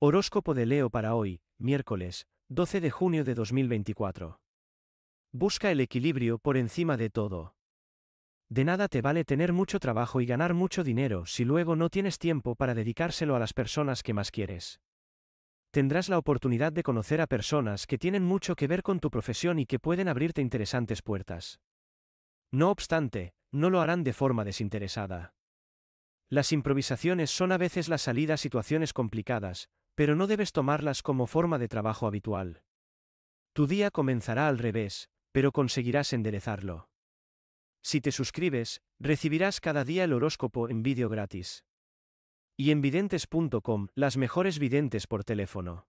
Horóscopo de Leo para hoy, miércoles, 12 de junio de 2024. Busca el equilibrio por encima de todo. De nada te vale tener mucho trabajo y ganar mucho dinero si luego no tienes tiempo para dedicárselo a las personas que más quieres. Tendrás la oportunidad de conocer a personas que tienen mucho que ver con tu profesión y que pueden abrirte interesantes puertas. No obstante, no lo harán de forma desinteresada. Las improvisaciones son a veces la salida a situaciones complicadas, pero no debes tomarlas como forma de trabajo habitual. Tu día comenzará al revés, pero conseguirás enderezarlo. Si te suscribes, recibirás cada día el horóscopo en vídeo gratis. Y en videntes.com, las mejores videntes por teléfono.